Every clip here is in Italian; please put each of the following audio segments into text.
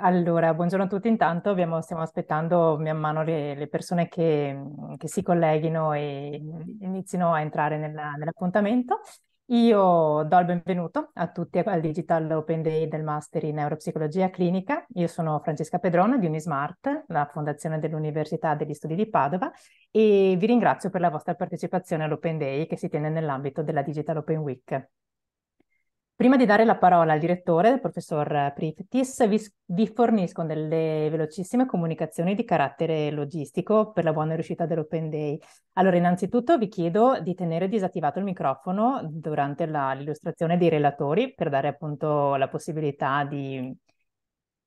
Allora, buongiorno a tutti. Intanto abbiamo, stiamo aspettando man mano le, le persone che, che, si colleghino e inizino a entrare nella, nell'appuntamento. Io do il benvenuto a tutti al Digital Open Day del Master in Neuropsicologia Clinica. Io sono Francesca Pedrona di Unismart, la fondazione dell'Università degli Studi di Padova e vi ringrazio per la vostra partecipazione all'Open Day che si tiene nell'ambito della Digital Open Week. Prima di dare la parola al direttore, il professor Priftis, vi, vi, fornisco delle velocissime comunicazioni di carattere logistico per la buona riuscita dell'Open Day. Allora, innanzitutto vi chiedo di tenere disattivato il microfono durante la, l'illustrazione dei relatori per dare appunto la possibilità di,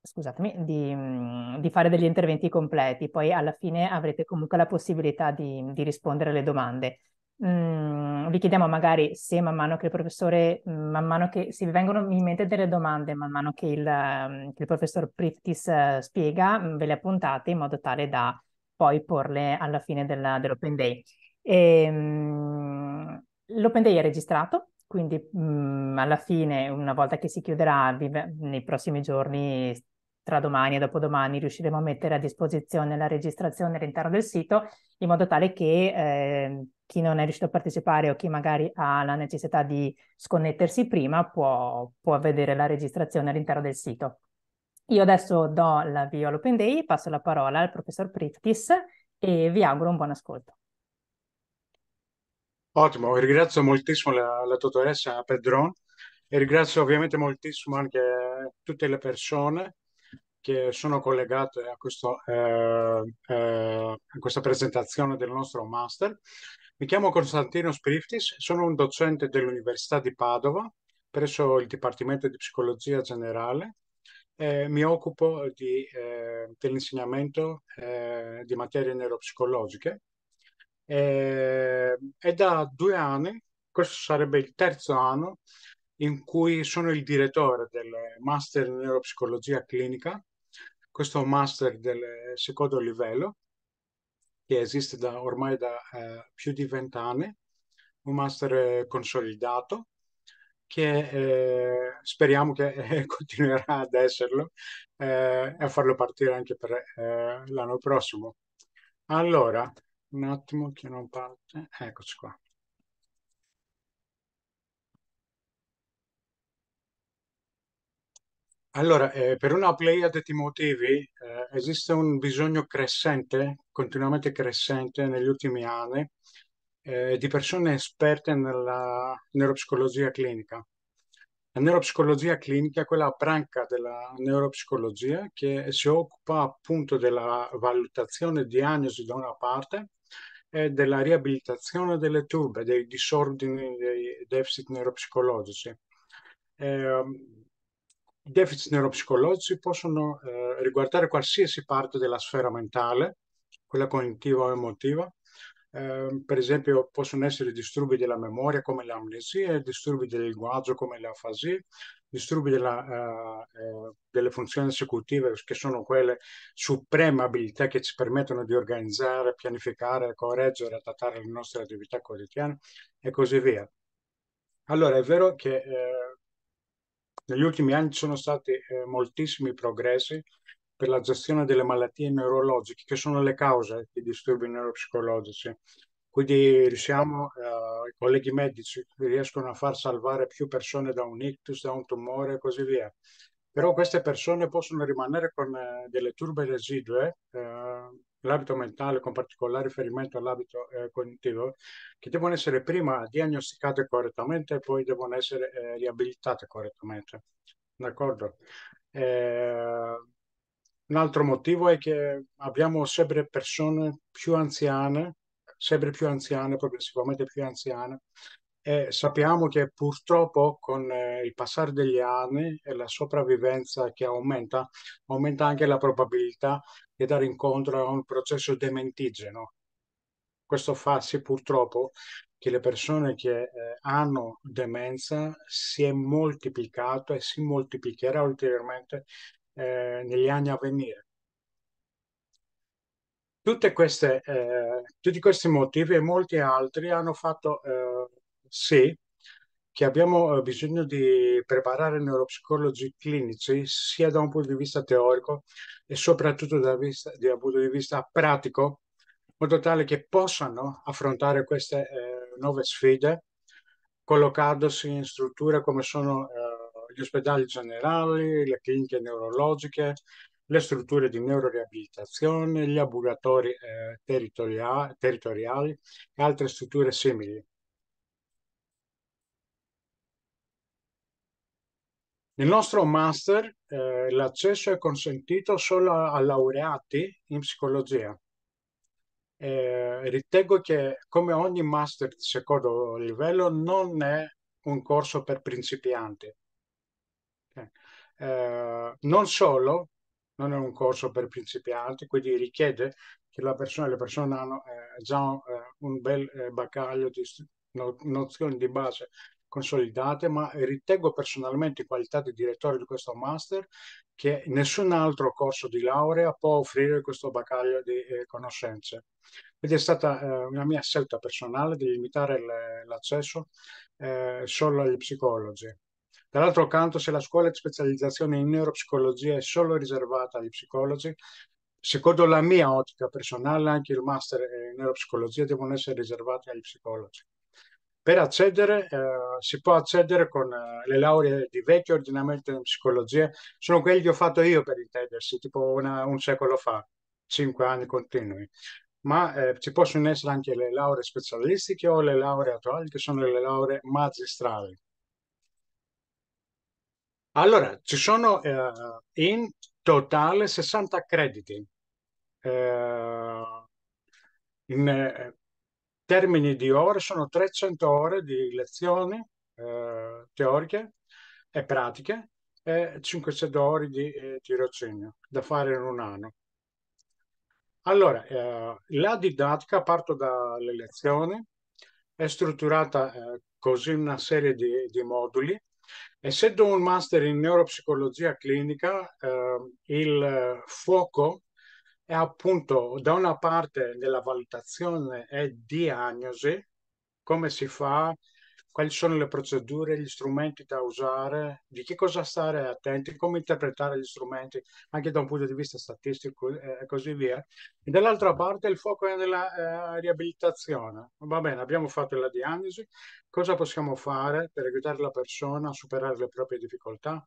scusatemi, di, mm, di, fare degli interventi completi. Poi alla fine avrete comunque la possibilità di, di rispondere alle domande. Mm, vi chiediamo magari se man mano che il professore, mm, man mano che se vi vengono in mente delle domande, man mano che il, mm, che il professor Priftis eh, spiega, ve le appuntate in modo tale da poi porle alla fine della, dell'open day. E, ehm, l'open day è registrato, quindi mh, alla fine, una volta che si chiuderà vi, nei prossimi giorni, tra domani e dopodomani, riusciremo a mettere a disposizione la registrazione all'interno del sito in modo tale che eh, chi non è riuscito a partecipare o chi magari ha la necessità di sconnettersi prima può, può vedere la registrazione all'interno del sito. Io adesso do l'avvio all'Open Day, passo la parola al professor Prittis e vi auguro un buon ascolto. Ottimo, ringrazio moltissimo la, la dottoressa Pedron e ringrazio ovviamente moltissimo anche tutte le persone che sono collegate a, questo, eh, eh, a questa presentazione del nostro master mi chiamo Costantino Spriftis, sono un docente dell'Università di Padova presso il Dipartimento di Psicologia Generale. Eh, mi occupo di, eh, dell'insegnamento eh, di materie neuropsicologiche è da due anni, questo sarebbe il terzo anno, in cui sono il direttore del Master in Neuropsicologia Clinica, questo Master del secondo livello, che esiste da, ormai da eh, più di vent'anni, un master eh, consolidato che eh, speriamo che eh, continuerà ad esserlo eh, e a farlo partire anche per eh, l'anno prossimo. Allora, un attimo che non parte, eccoci qua. Allora, eh, per una Pleiade di motivi, eh, esiste un bisogno crescente, continuamente crescente negli ultimi anni, eh, di persone esperte nella neuropsicologia clinica. La neuropsicologia clinica è quella branca della neuropsicologia che si occupa appunto della valutazione e diagnosi da una parte e della riabilitazione delle turbe, dei disordini, dei deficit neuropsicologici. Eh, deficit neuropsicologici possono eh, riguardare qualsiasi parte della sfera mentale, quella cognitiva o emotiva. Eh, per esempio possono essere disturbi della memoria come l'amnesia, disturbi del linguaggio come l'afasia, disturbi della, eh, eh, delle funzioni esecutive che sono quelle supreme abilità che ci permettono di organizzare, pianificare, correggere, adattare le nostre attività quotidiane e così via. Allora è vero che eh, negli ultimi anni ci sono stati eh, moltissimi progressi per la gestione delle malattie neurologiche, che sono le cause dei disturbi neuropsicologici. Quindi riusciamo, eh, i colleghi medici riescono a far salvare più persone da un ictus, da un tumore e così via. Però queste persone possono rimanere con eh, delle turbe residue eh, l'abito mentale con particolare riferimento all'abito eh, cognitivo, che devono essere prima diagnosticate correttamente e poi devono essere eh, riabilitate correttamente. D'accordo? Eh, un altro motivo è che abbiamo sempre persone più anziane, sempre più anziane, progressivamente più anziane, e sappiamo che purtroppo con eh, il passare degli anni e la sopravvivenza che aumenta, aumenta anche la probabilità di dare incontro a un processo dementigeno. Questo fa sì purtroppo che le persone che eh, hanno demenza si è moltiplicato e si moltiplicherà ulteriormente eh, negli anni a venire. Queste, eh, tutti questi motivi e molti altri hanno fatto eh, sì che abbiamo eh, bisogno di preparare neuropsicologi clinici sia da un punto di vista teorico e soprattutto da, vista, da un punto di vista pratico, in modo tale che possano affrontare queste eh, nuove sfide collocandosi in strutture come sono eh, gli ospedali generali, le cliniche neurologiche, le strutture di neuroriabilitazione, gli ambulatori eh, territoriali e altre strutture simili Nel nostro master eh, l'accesso è consentito solo a laureati in psicologia. Eh, ritengo che come ogni master di secondo livello non è un corso per principianti. Eh, eh non solo non è un corso per principianti, quindi richiede che la persona, le persone hanno eh, già eh, un bel eh, bagaglio di nozioni di base consolidate, ma ritengo personalmente in qualità di direttore di questo master che nessun altro corso di laurea può offrire questo bagaglio di eh, conoscenze. Ed è stata eh, una mia scelta personale di limitare le, l'accesso eh, solo agli psicologi. Dall'altro canto, se la scuola di specializzazione in neuropsicologia è solo riservata agli psicologi, secondo la mia ottica personale anche il master eh, in neuropsicologia devono essere riservati agli psicologi. Per accedere eh, si può accedere con eh, le lauree di vecchio ordinamento in psicologia, sono quelli che ho fatto io per intendersi, tipo una, un secolo fa, cinque anni continui, ma eh, ci possono essere anche le lauree specialistiche o le lauree attuali che sono le lauree magistrali. Allora, ci sono eh, in totale 60 crediti. Eh, in, eh, termini di ore sono 300 ore di lezioni eh, teoriche e pratiche e 500 ore di eh, tirocinio da fare in un anno. Allora, eh, la didattica, parto dalle lezioni, è strutturata eh, così in una serie di, di, moduli. Essendo un master in neuropsicologia clinica, ehm, il fuoco è appunto da una parte della valutazione e diagnosi, come si fa, quali sono le procedure, gli strumenti da usare, di che cosa stare attenti, come interpretare gli strumenti anche da un punto di vista statistico eh, e così via. E dall'altra parte il fuoco è nella eh, riabilitazione. Va bene, abbiamo fatto la diagnosi, cosa possiamo fare per aiutare la persona a superare le proprie difficoltà,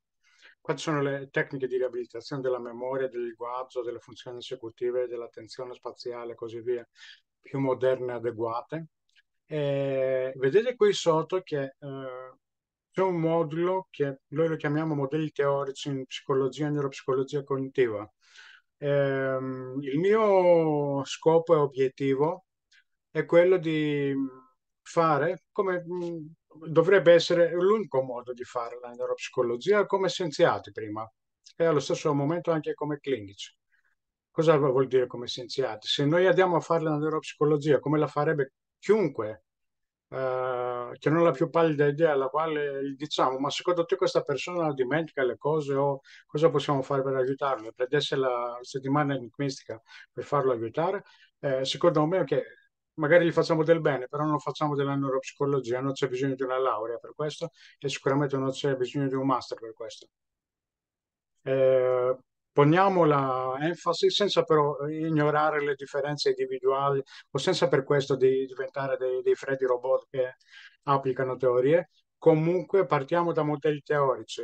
quali sono le tecniche di riabilitazione della memoria, del linguaggio, delle funzioni esecutive, dell'attenzione spaziale e così via, più moderne e adeguate? E vedete qui sotto che eh, c'è un modulo che noi lo chiamiamo modelli teorici in psicologia e neuropsicologia cognitiva. Eh, il mio scopo e obiettivo è quello di fare come mm, dovrebbe essere l'unico modo di fare la neuropsicologia come scienziati prima e allo stesso momento anche come clinici. Cosa vuol dire come scienziati? Se noi andiamo a fare la neuropsicologia come la farebbe chiunque eh, che non ha la più pallida idea alla quale gli diciamo ma secondo te questa persona dimentica le cose o cosa possiamo fare per aiutarlo? Prendesse la settimana enigmistica per farlo aiutare? Eh, secondo me che okay, magari gli facciamo del bene, però non facciamo della neuropsicologia, non c'è bisogno di una laurea per questo e sicuramente non c'è bisogno di un master per questo. Eh, poniamo enfasi senza però ignorare le differenze individuali o senza per questo di diventare dei, dei freddi robot che applicano teorie, comunque partiamo da modelli teorici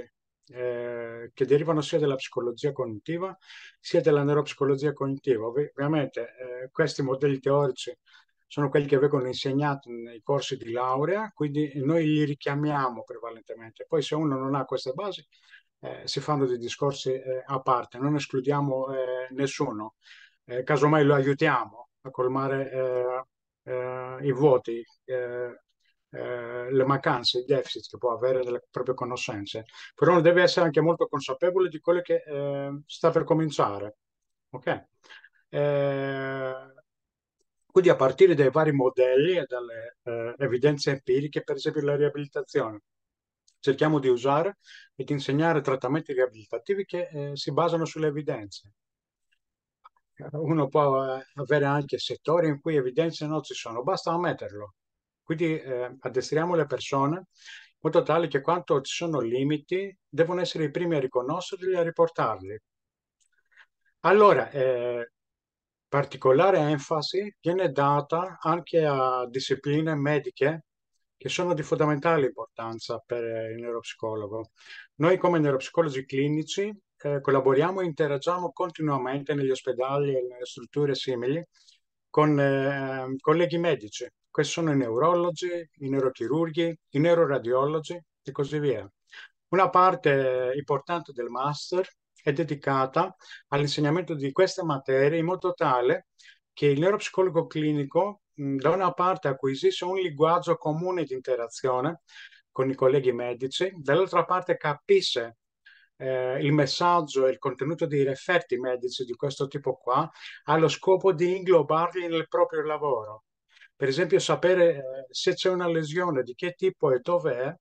eh, che derivano sia dalla psicologia cognitiva sia dalla neuropsicologia cognitiva. Ovviamente eh, questi modelli teorici sono quelli che vengono insegnati nei corsi di laurea, quindi noi li richiamiamo prevalentemente. Poi se uno non ha queste basi eh, si fanno dei discorsi eh, a parte, non escludiamo eh, nessuno, eh, casomai lo aiutiamo a colmare eh, i vuoti. Eh, le mancanze, i deficit che può avere delle proprie conoscenze, però deve essere anche molto consapevole di quello che eh, sta per cominciare. Ok? Eh, quindi a partire dai vari modelli e dalle eh, evidenze empiriche, per esempio la riabilitazione, cerchiamo di usare e di insegnare trattamenti riabilitativi che eh, si basano sulle evidenze. Uno può eh, avere anche settori in cui evidenze non ci sono, basta ammetterlo. Quindi eh, addestriamo le persone in modo tale che quando ci sono limiti devono essere i primi a riconoscerli e a riportarli. Allora, eh, Particolare enfasi viene data anche a discipline mediche che sono di fondamentale importanza per il neuropsicologo. Noi come neuropsicologi clinici eh, collaboriamo e interagiamo continuamente negli ospedali e nelle strutture simili con eh, colleghi medici, che sono i neurologi, i neurochirurghi, i neuroradiologi e così via. Una parte importante del master è dedicata all'insegnamento di queste materie in modo tale che il neuropsicologo clinico da una parte acquisisce un linguaggio comune di interazione con i colleghi medici, dall'altra parte capisce eh, il messaggio e il contenuto dei referti medici di questo tipo qua, allo scopo di inglobarli nel proprio lavoro. Per esempio sapere eh, se c'è una lesione, di che tipo e dove è,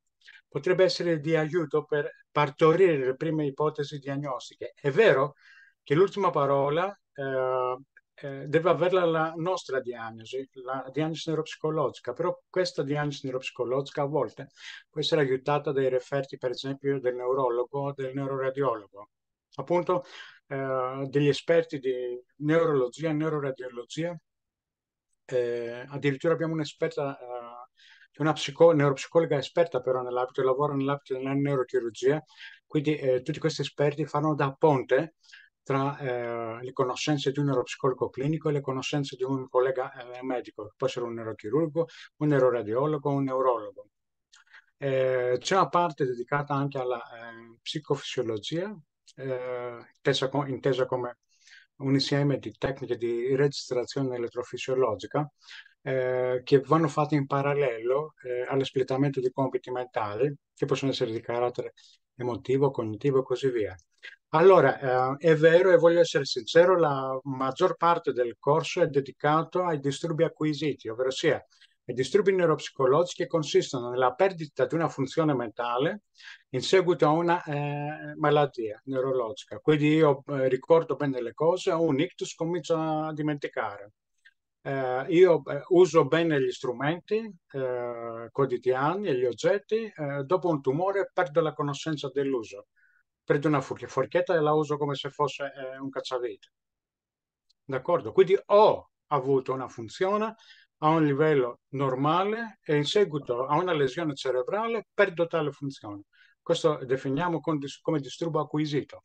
potrebbe essere di aiuto per partorire le prime ipotesi diagnostiche. È vero che l'ultima parola eh, eh, deve averla la nostra diagnosi, la diagnosi neuropsicologica, però questa diagnosi neuropsicologica a volte può essere aiutata dai referti, per esempio, del neurologo, del neuroradiologo, appunto eh, degli esperti di neurologia, neuroradiologia. Eh, addirittura abbiamo un'esperta eh, è una psico- neuropsicologa esperta però nell'ambito, lavora nell'ambito della neurochirurgia, quindi eh, tutti questi esperti fanno da ponte tra eh, le conoscenze di un neuropsicologo clinico e le conoscenze di un collega eh, medico, può essere un neurochirurgo, un neuroradiologo, un neurologo. Eh, c'è una parte dedicata anche alla eh, psicofisiologia, intesa, eh, com- intesa come un insieme di tecniche di registrazione elettrofisiologica eh, che vanno fatte in parallelo eh, all'espletamento di compiti mentali, che possono essere di carattere emotivo, cognitivo e così via. Allora, eh, è vero e voglio essere sincero, la maggior parte del corso è dedicato ai disturbi acquisiti, ovvero sia ai disturbi neuropsicologici che consistono nella perdita di una funzione mentale in seguito a una eh, malattia neurologica. Quindi io eh, ricordo bene le cose, ho un ictus, comincio a dimenticare. Eh, io eh, uso bene gli strumenti eh, quotidiani e gli oggetti, eh, dopo un tumore perdo la conoscenza dell'uso. Prendo una forchetta e la uso come se fosse eh, un cacciavite. D'accordo? Quindi ho avuto una funzione a un livello normale e in seguito a una lesione cerebrale perdo tale funzione. Questo definiamo con, come disturbo acquisito.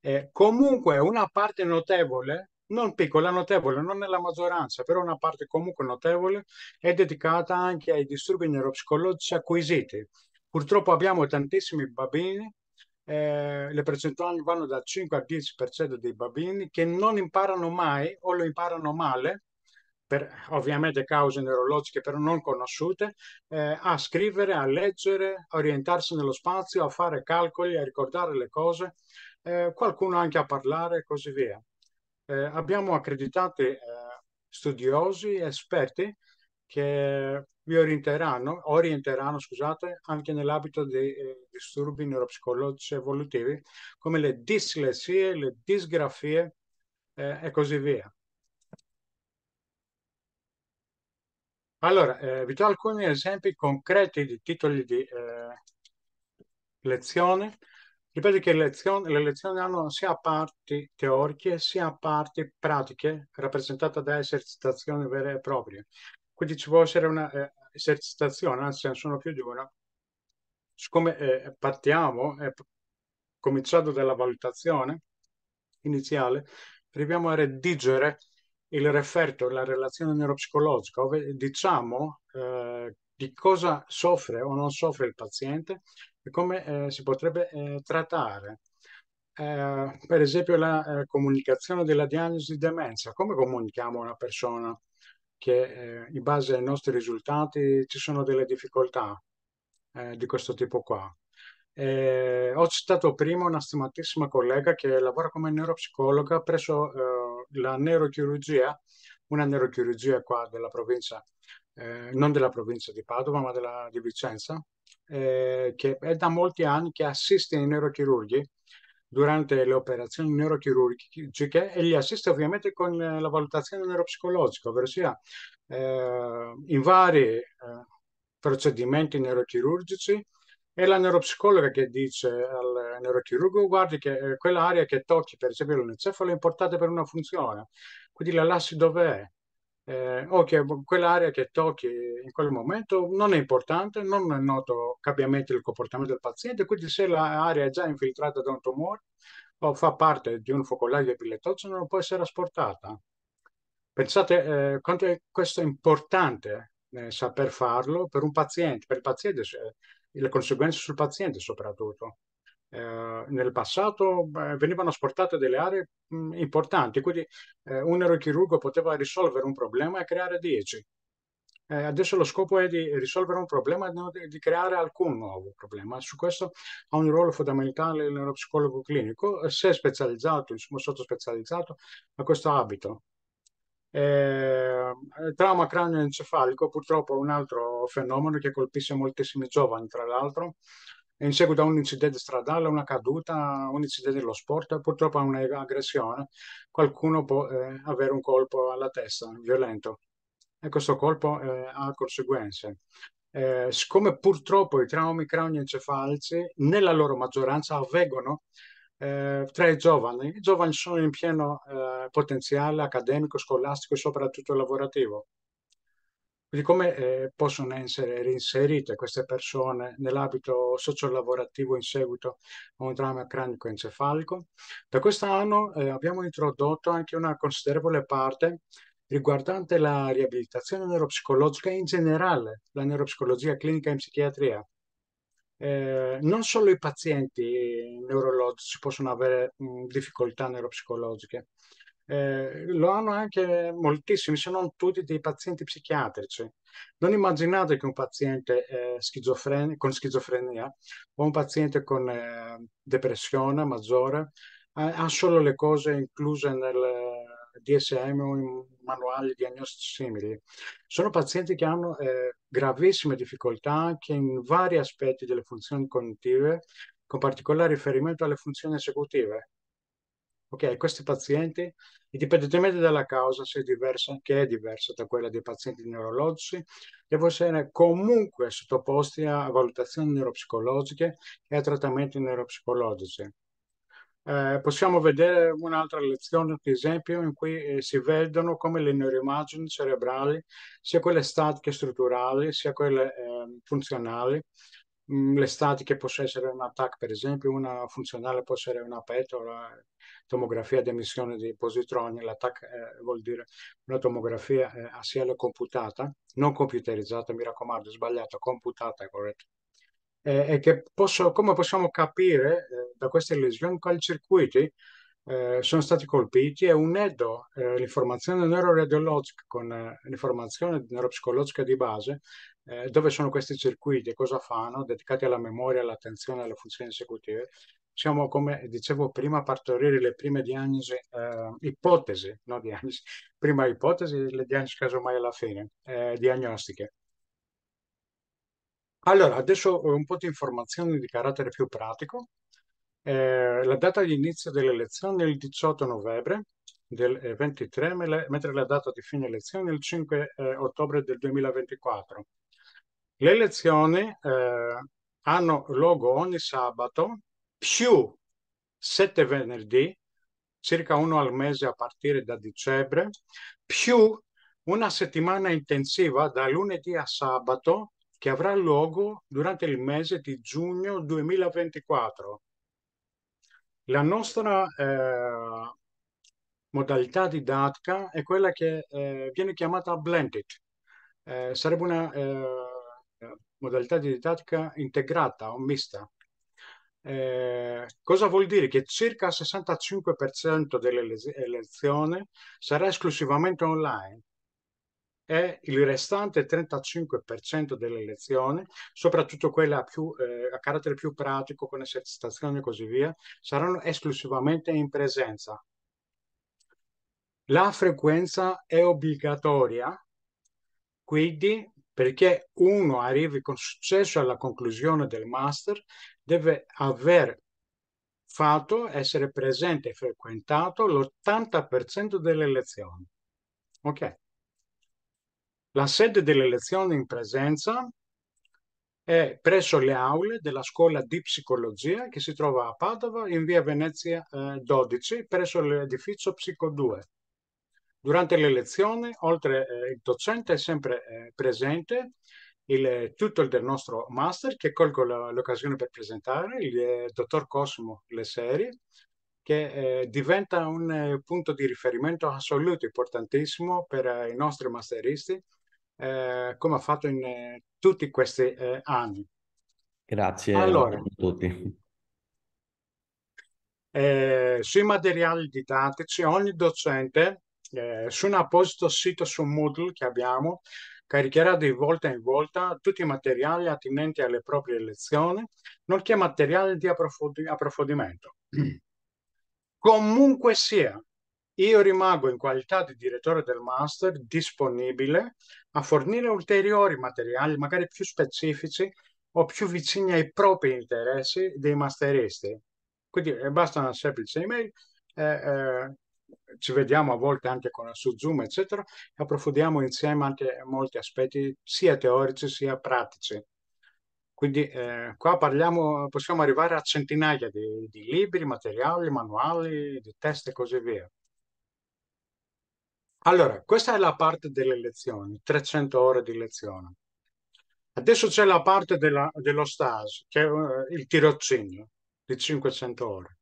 Eh, comunque una parte notevole non piccola, notevole, non nella maggioranza, però una parte comunque notevole, è dedicata anche ai disturbi neuropsicologici acquisiti. Purtroppo abbiamo tantissimi bambini, eh, le percentuali vanno dal 5 al 10% dei bambini che non imparano mai o lo imparano male, per ovviamente cause neurologiche però non conosciute, eh, a scrivere, a leggere, a orientarsi nello spazio, a fare calcoli, a ricordare le cose, eh, qualcuno anche a parlare e così via eh, abbiamo accreditate eh, studiosi e esperti che vi orienteranno, orienteranno scusate, anche nell'ambito dei eh, disturbi neuropsicologici evolutivi come le dislessie, le disgrafie eh, e così via. Allora, eh, vi do alcuni esempi concreti di titoli di eh, lezione Ripeto che le lezioni, hanno sia parti teoriche sia parti pratiche rappresentate da esercitazioni vere e proprie. Quindi ci può essere una eh, esercitazione, anzi ne sono più di una. Siccome eh, partiamo, eh, cominciando dalla valutazione iniziale, arriviamo a redigere il referto, la relazione neuropsicologica, dove diciamo eh, di cosa soffre o non soffre il paziente, e come eh, si potrebbe eh, trattare. Eh, per esempio la comunicazione della diagnosi di demenza, come comunichiamo a una persona che in base ai nostri risultati ci sono delle difficoltà di questo tipo qua. Eh, ho citato prima una stimatissima collega che lavora come neuropsicologa presso eh, la neurochirurgia, una neurochirurgia qua della provincia, eh, non della provincia di Padova, ma della, di Vicenza, eh, che è da molti anni che assiste i neurochirurghi durante le operazioni neurochirurgiche e li assiste ovviamente con la valutazione neuropsicologica, ovvero sia eh, in vari eh, procedimenti neurochirurgici è la neuropsicologa che dice al neurochirurgo guardi che eh, quell'area che tocchi per esempio l'encefalo è importante per una funzione, quindi la lasci dov'è eh, o che quell'area che tocchi in quel momento non è importante, non è noto cambiamento del comportamento del paziente, quindi se l'area è già infiltrata da un tumore o fa parte di un focolaio epiletogeno non può essere asportata. Pensate eh, quanto è questo importante eh, saper farlo per un paziente, per il paziente, le conseguenze sul paziente soprattutto. Eh, nel passato eh, venivano asportate delle aree mh, mm, importanti, quindi eh, un neurochirurgo poteva risolvere un problema e creare 10. Eh, adesso lo scopo è di risolvere un problema e non di, di creare alcun nuovo problema. Su questo ha un ruolo fondamentale il neuropsicologo clinico, eh, se è specializzato, insomma sottospecializzato a questo abito. Eh, trauma cranioencefalico purtroppo è un altro fenomeno che colpisce moltissimi giovani, tra l'altro, in seguito a un incidente stradale, una caduta, un incidente dello sport, purtroppo a un'aggressione, qualcuno può eh, avere un colpo alla testa violento e questo colpo eh, ha conseguenze. Eh, siccome purtroppo i traumi cranioencefalici nella loro maggioranza avvengono eh, tra i giovani, i giovani sono in pieno eh, potenziale accademico, scolastico e soprattutto lavorativo quindi come eh, possono essere reinserite queste persone nell'abito sociolavorativo in seguito a un trauma cranico-encefalico? Da quest'anno eh, abbiamo introdotto anche una considerevole parte riguardante la riabilitazione neuropsicologica e in generale, la neuropsicologia clinica in psichiatria. Eh, non solo i pazienti neurologici possono avere mh, mm, difficoltà neuropsicologiche, eh, lo hanno anche moltissimi, se non tutti, dei pazienti psichiatrici. Non immaginate che un paziente eh, schizofren- con schizofrenia o un paziente con eh, depressione maggiore ha solo le cose incluse nel DSM o in manuali diagnostici simili. Sono pazienti che hanno eh, gravissime difficoltà anche in vari aspetti delle funzioni cognitive, con particolare riferimento alle funzioni esecutive Ok, questi pazienti, indipendentemente dalla causa, se è diversa, che è diversa da quella dei pazienti neurologici, devono essere comunque sottoposti a valutazioni neuropsicologiche e a trattamenti neuropsicologici. Eh, possiamo vedere un'altra lezione, ad esempio, in cui eh, si vedono come le neuroimmagini cerebrali, sia quelle statiche strutturali, sia quelle eh, funzionali, Mm, le statiche possono essere un TAC per esempio, una funzionale può essere una PET o la tomografia di emissione di positroni, la eh, vuol dire una tomografia eh, assiale computata, non computerizzata, mi raccomando, sbagliata, computata è corretto. Eh, e che posso, come possiamo capire eh, da queste lesioni quali circuiti eh, sono stati colpiti e unendo eh, l'informazione neuroradiologica con l'informazione neuropsicologica di base eh, dove sono questi circuiti, e cosa fanno, dedicati alla memoria, all'attenzione, alle funzioni esecutive. Siamo, come dicevo prima, a partorire le prime diagnosi, eh, ipotesi, no diagnosi, prima ipotesi, le diagnosi casomai alla fine, eh, diagnostiche. Allora, adesso un po' di informazioni di carattere più pratico. Eh, la data di inizio delle lezioni è il 18 novembre del 23, eh, mentre la data di fine lezioni è il 5 eh, ottobre del 2024. Le lezioni eh, hanno luogo ogni sabato, più sette venerdì, circa uno al mese a partire da dicembre, più una settimana intensiva da lunedì a sabato che avrà luogo durante il mese di giugno 2024. La nostra eh, modalità didattica è quella che eh, viene chiamata blended. Eh, sarebbe una eh, modalità di didattica integrata o mista. Eh, cosa vuol dire? Che circa il 65% delle eh, lezioni sarà esclusivamente online e il restante 35% delle lezioni, soprattutto quelle a, più, eh, a carattere più pratico, con esercitazioni e così via, saranno esclusivamente in presenza. La frequenza è obbligatoria, quindi perché uno arrivi con successo alla conclusione del master deve aver fatto, essere presente e frequentato l'80% delle lezioni. Ok. La sede delle lezioni in presenza è presso le aule della scuola di psicologia che si trova a Padova in via Venezia eh, 12 presso l'edificio Psico 2. Durante le lezioni, oltre eh, il docente è sempre eh, presente, il eh, tutor del nostro master, che colgo l'occasione per presentare, il eh, dottor Cosmo Leseri, che eh, diventa un eh, punto di riferimento assoluto, importantissimo per eh, i nostri masteristi, eh, come ha fatto in tutti questi anni. Grazie allora, a tutti. sui materiali didattici, ogni docente eh, su un apposito sito su Moodle che abbiamo, caricherà di volta in volta tutti i materiali attinenti alle proprie lezioni, nonché materiali di approfondi- approfondimento. Comunque sia, io rimango in qualità di direttore del master disponibile a fornire ulteriori materiali, magari più specifici o più vicini ai propri interessi dei masteristi. Quindi eh, basta una semplice email eh, eh, ci vediamo a volte anche con, su Zoom, eccetera, e approfondiamo insieme anche molti aspetti sia teorici sia pratici. Quindi eh, qua parliamo, possiamo arrivare a centinaia di, di libri, materiali, manuali, di test e così via. Allora, questa è la parte delle lezioni, 300 ore di lezione. Adesso c'è la parte della, dello stage, che è eh, il tirocinio di 500 ore.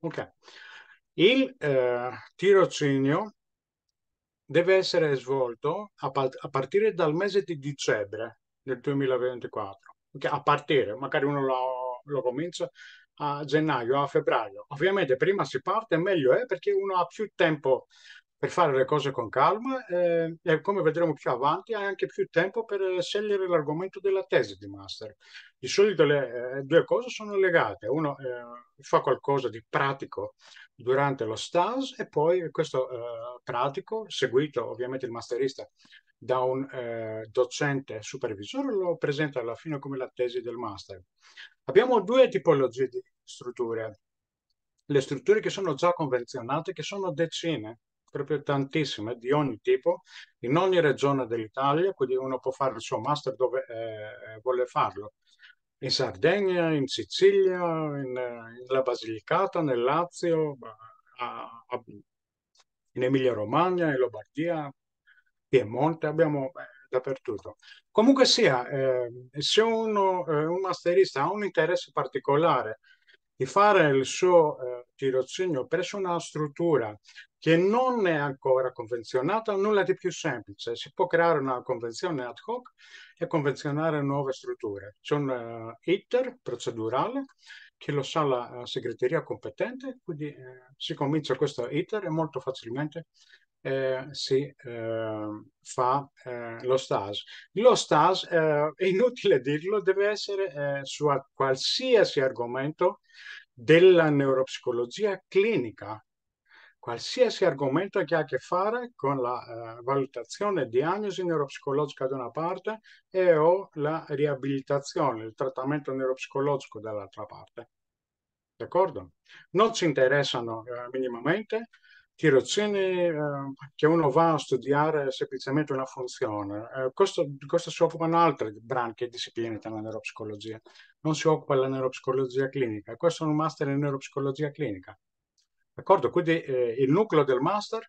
Ok. Il eh, tirocinio deve essere svolto a, a, partire dal mese di dicembre del 2024, a partire, magari uno lo, lo comincia a gennaio, a febbraio. Ovviamente prima si parte meglio è perché uno ha più tempo per fare le cose con calma eh, e come vedremo più avanti hai anche più tempo per eh, scegliere l'argomento della tesi di master. Di solito le eh, due cose sono legate, uno eh, fa qualcosa di pratico durante lo stage e poi questo eh, pratico, seguito ovviamente il masterista da un eh, docente supervisore, lo presenta alla fine come la tesi del master. Abbiamo due tipologie di strutture. Le strutture che sono già convenzionate, che sono decine, proprio tantissime, di ogni tipo, in ogni regione dell'Italia, quindi uno può fare il suo master dove eh, eh vuole farlo. In Sardegna, in Sicilia, eh, nella Basilicata, nel Lazio, a, a, in Emilia-Romagna, in Lombardia, Piemonte, abbiamo eh, dappertutto. Comunque sia, eh, se uno, eh, un masterista ha un interesse particolare di fare il suo eh, tirocinio presso una struttura che non è ancora convenzionata, nulla di più semplice. Si può creare una convenzione ad hoc e convenzionare nuove strutture. C'è un uh, iter procedurale che lo sa la segreteria competente, quindi uh, si comincia questo iter e molto facilmente si eh, ehm, fa eh, lo stage. Lo stage, eh, è inutile dirlo, deve essere eh, su qualsiasi argomento della neuropsicologia clinica, qualsiasi argomento che ha a che fare con la eh, valutazione diagnosi neuropsicologica da una parte e o la riabilitazione, il trattamento neuropsicologico dall'altra parte. D'accordo? Non ci interessano minimamente direzione eh, che uno va a studiare semplicemente una funzione. Eh, questo, questo si occupano altre branche e discipline della neuropsicologia. Non si occupa la neuropsicologia clinica. Questo è un master in neuropsicologia clinica. D'accordo? Quindi eh, il nucleo del master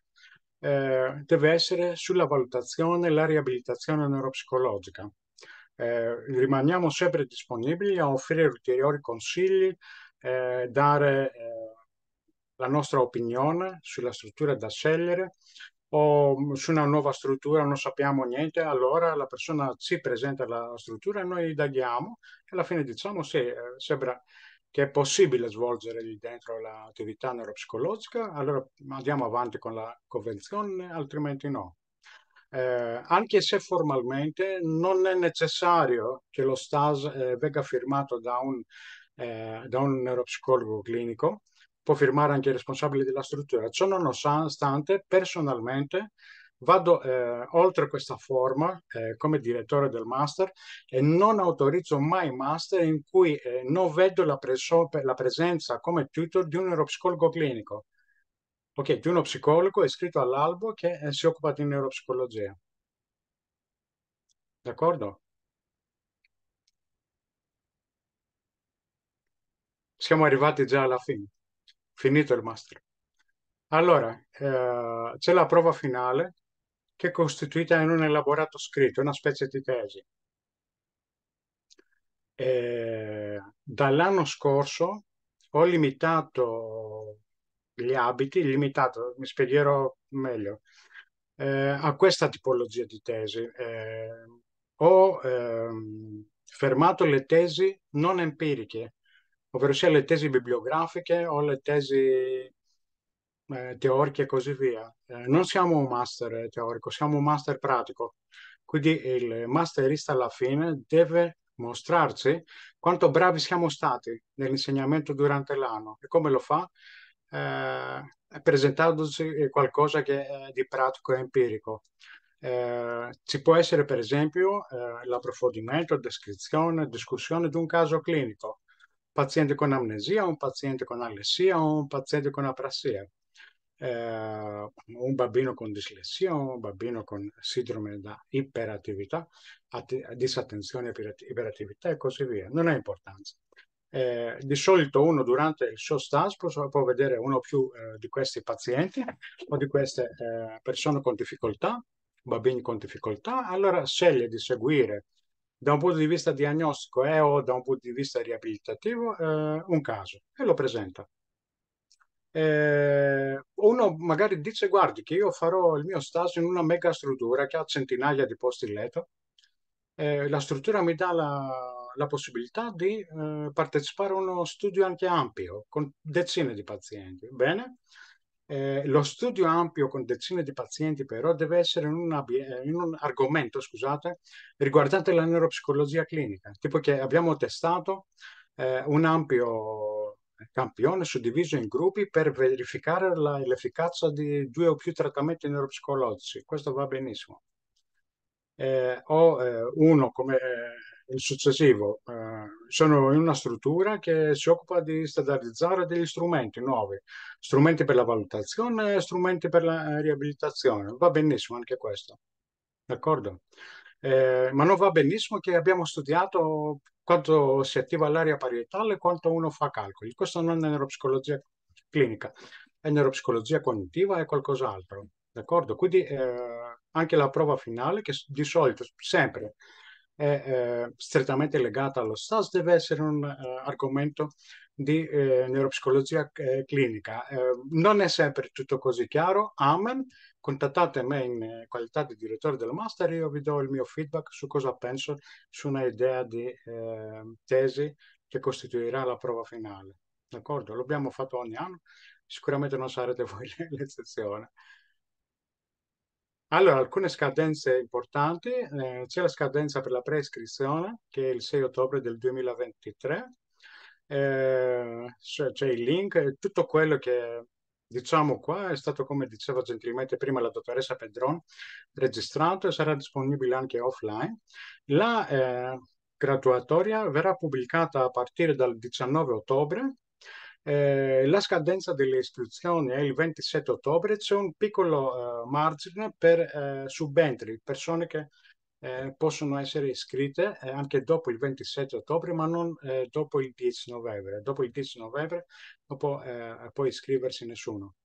eh, deve essere sulla valutazione e la riabilitazione neuropsicologica. Eh, rimaniamo sempre disponibili a offrire ulteriori consigli, eh, dare la nostra opinione sulla struttura da scegliere o su una nuova struttura non sappiamo niente, allora la persona ci presenta la struttura e noi indaghiamo e alla fine diciamo se eh, sembra che è possibile svolgere lì dentro l'attività neuropsicologica, allora andiamo avanti con la convenzione, altrimenti no. Eh, anche se formalmente non è necessario che lo STAS eh, venga firmato da un, eh, da un neuropsicologo clinico, può firmare anche il responsabile della struttura. Ciò nonostante, personalmente vado eh, oltre questa forma eh, come direttore del master e non autorizzo mai master in cui eh, non vedo la, preso- la presenza come tutor di un neuropsicologo clinico. Ok, di uno psicologo iscritto all'albo che eh, si occupa di neuropsicologia. D'accordo? Siamo arrivati già alla fine finito il master. Allora, eh, c'è la prova finale che è costituita in un elaborato scritto, una specie di tesi. Eh, dall'anno scorso ho limitato gli abiti, limitato, mi spiegherò meglio, eh, a questa tipologia di tesi. Eh, ho ehm, fermato le tesi non empiriche, ovvero sia le tesi bibliografiche o le tesi eh, teoriche e così via. Eh, non siamo un master teorico, siamo un master pratico. Quindi il masterista alla fine deve mostrarci quanto bravi siamo stati nell'insegnamento durante l'anno. E come lo fa? Eh, presentandoci qualcosa che è di pratico e empirico. Eh, ci può essere per esempio eh, l'approfondimento, descrizione, discussione di un caso clinico, paziente con amnesia, un paziente con alessia, un paziente con aprasia, eh, un bambino con dislessia, un bambino con sindrome da iperattività, att- disattenzione, iperattività e così via. Non ha importanza. Eh, di solito uno durante il suo stage può, vedere uno o più eh, di questi pazienti o di queste eh, persone con difficoltà, bambini con difficoltà, allora sceglie di seguire da un punto di vista diagnostico e o da un punto di vista riabilitativo eh, un caso e lo presenta. Eh, uno magari dice guardi che io farò il mio stage in una mega struttura che ha centinaia di posti in letto, eh, la struttura mi dà la, la possibilità di eh, partecipare a uno studio anche ampio con decine di pazienti. Bene, eh, lo studio ampio con decine di pazienti però deve essere in un, eh, in un argomento, scusate, riguardante la neuropsicologia clinica, tipo che abbiamo testato eh, un ampio campione suddiviso in gruppi per verificare l'efficacia di due o più trattamenti neuropsicologici, questo va benissimo. Eh, o eh, uno come eh, successivo. Eh, sono in una struttura che si occupa di standardizzare degli strumenti nuovi, strumenti per la valutazione, e strumenti per la eh, riabilitazione. Va benissimo anche questo, d'accordo? Eh, ma non va benissimo che abbiamo studiato quanto si attiva l'area parietale e quanto uno fa calcoli. Questo non è neuropsicologia clinica, è neuropsicologia cognitiva e qualcos'altro, d'accordo? Quindi eh, anche la prova finale, che di solito sempre è eh, strettamente legata allo STAS, deve essere un eh, argomento di eh, neuropsicologia eh, clinica. Eh, non è sempre tutto così chiaro, amen. Contattate me in eh, qualità di direttore del master, e io vi do il mio feedback su cosa penso su una idea di tesi che costituirà la prova finale. D'accordo? L'abbiamo fatto ogni anno, sicuramente non sarete voi l'eccezione. Allora, alcune scadenze importanti, eh, c'è la scadenza per la prescrizione che è il 6 ottobre del 2023, eh, c'è, c'è il link, tutto quello che diciamo qua è stato, come diceva gentilmente prima la dottoressa Pedron, registrato e sarà disponibile anche offline. La eh, graduatoria verrà pubblicata a partire dal 19 ottobre eh, la scadenza delle iscrizioni è il 27 ottobre, c'è un piccolo eh, margine per eh, subentri, persone che eh, possono essere iscritte eh, anche dopo il 27 ottobre, ma non dopo il 10 novembre. Dopo il 10 novembre non può, può iscriversi nessuno.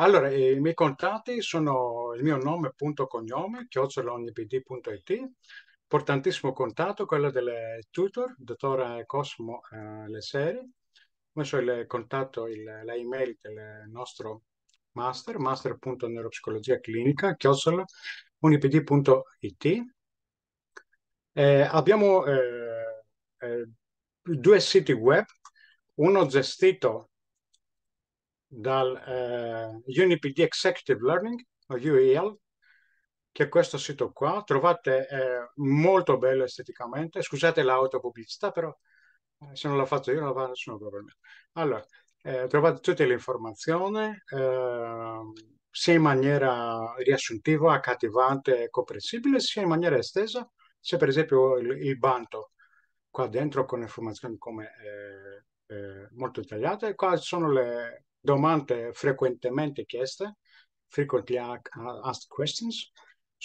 Allora, i miei contatti sono il mio nome, punto cognome, chiocciolaonipd.it importantissimo contatto, quello del tutor, dottora Cosmo eh, Leseri, messo il contatto, il, la del nostro master, master.neuropsicologia clinica, chiocciola, unipd.it. Eh, abbiamo eh, eh, due siti web, uno gestito dal eh, Unipd Executive Learning, UEL, che questo sito qua trovate eh, molto bello esteticamente. Scusate l'autopubblicità, però eh, se non la faccio io non va fa nessuno probabilmente. Allora, eh, trovate tutte le informazioni ehm, sia in maniera riassuntiva, accattivante e comprensibile, sia in maniera estesa, se per esempio il, il banto qua dentro con informazioni come, eh, eh, molto dettagliate. Qua sono le domande frequentemente chieste, frequently asked questions,